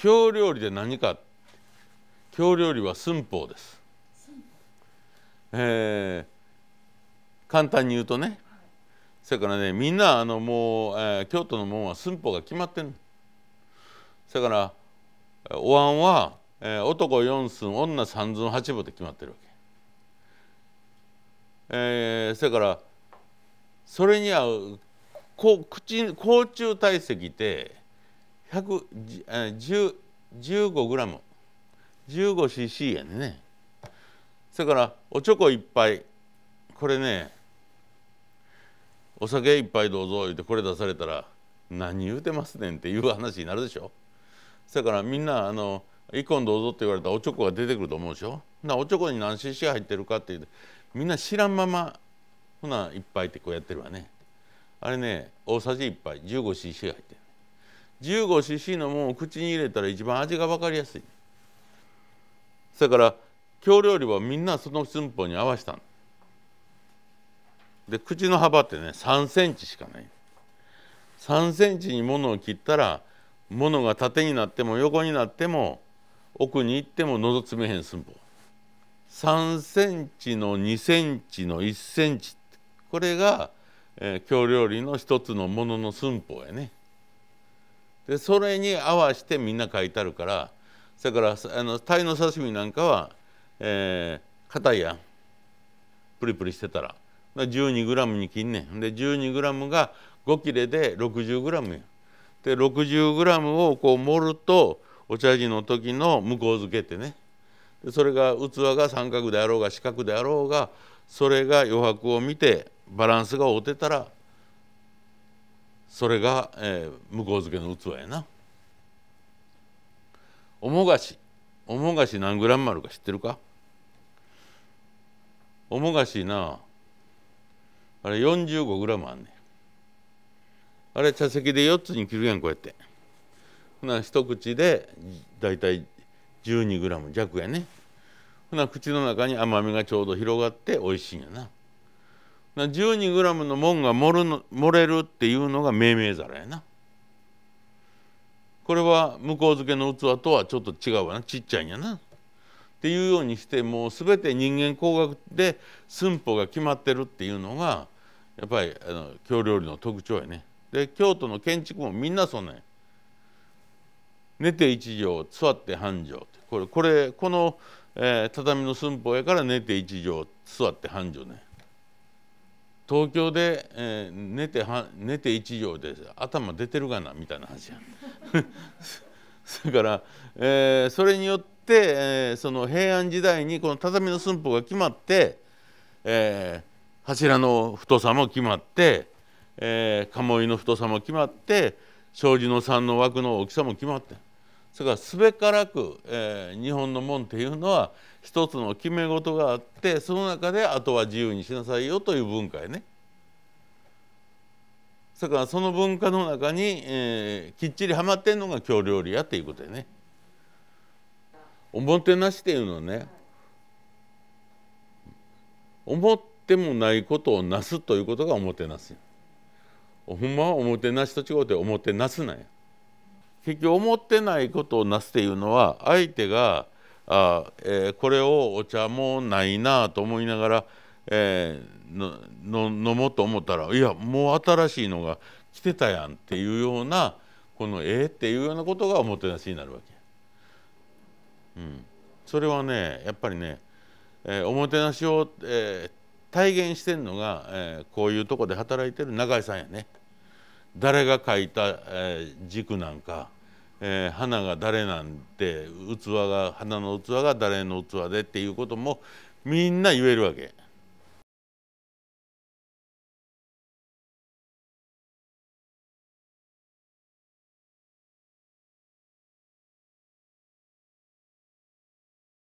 京料理で何か京料理は寸法です。えー、簡単に言うとね、それからねみんなあのもう、えー、京都の門は寸法が決まってるそれからお椀は、えー、男4寸女3寸8分って決まってるわけ、えー、それからそれに合うこう口甲虫体積って 15g15cc やねそれからおちょこ一杯これねお酒一杯どうぞ言うてこれ出されたら何言うてますねんっていう話になるでしょそれからみんなあの一本どうぞって言われたらおちょこが出てくると思うでしょなおちょこに何 cc 入ってるかって言うてみんな知らんままほな一杯ってこうやってるわねあれね大さじ1杯 15cc 入ってる 15cc のものを口に入れたら一番味が分かりやすいそれから京料理はみんなその寸法に合わせたで口の幅ってね3センチしかない3センチにものを切ったらものが縦になっても横になっても奥に行ってものぞつめへん寸法3センチの2センチの1センチこれが、えー、京料理の一つのものの寸法やね。でそれに合わしてみんな書いてあるからそれからあの鯛の刺身なんかは、えー、硬いやんプリプリしてたら 12g に切んねんで 12g が5切れで 60g やで 60g をこう盛るとお茶事の時の向こう漬けってねでそれが器が三角であろうが四角であろうがそれが余白を見てバランスが合うてたらそれが、えー、向こう漬けの器やなおもがしおもがし何グラムあるか知ってるかおもがしなあれ45グラムあんねんあれ茶席で4つに切るやんこうやってほな一口でだいたい12グラム弱やねほな口の中に甘みがちょうど広がって美味しいんやな12グラムのもんが盛るの盛れるっていうのが命名皿やな。これは向こう付けの器とはちょっと違うわなちっちゃいんやな。っていうようにしてもう全て人間工学で寸法が決まってるっていうのがやっぱりあの京料理の特徴やね。で京都の建築もみんなそんなん寝て一畳座って半畳これこれこの、えー、畳の寸法やから寝て一畳座って半畳ね。東京で、えー、寝ては寝て1畳で頭出てるがなみたいな話や それから、えー、それによって、えー、その平安時代にこの畳の寸法が決まって、えー、柱の太さも決まって、えー、鴨居の太さも決まって障子の3の枠の大きさも決まって。それからすべからく、えー、日本の門っていうのは一つの決め事があってその中であとは自由にしなさいよという文化やね。それからその文化の中に、えー、きっちりはまってんのが京料理やっていうことやね。おもてなしっていうのはね思ってもないことをなすということがおもてなすほんまはおもてなしと違うておもてなすなんや。結局思ってないことをなすっていうのは相手があ、えー、これをお茶もないなと思いながら、えー、の飲もうと思ったらいやもう新しいのが来てたやんっていうようなこのええー、っていうようなことがおもてなしになるわけ。うん、それはねやっぱりね、えー、おもてなしを、えー、体現してるのが、えこういうとこで働いてる永井さんやね。誰が書いた、えー、軸なんかえー、花が誰なんて器が花の器が誰の器でっていうこともみんな言えるわけ。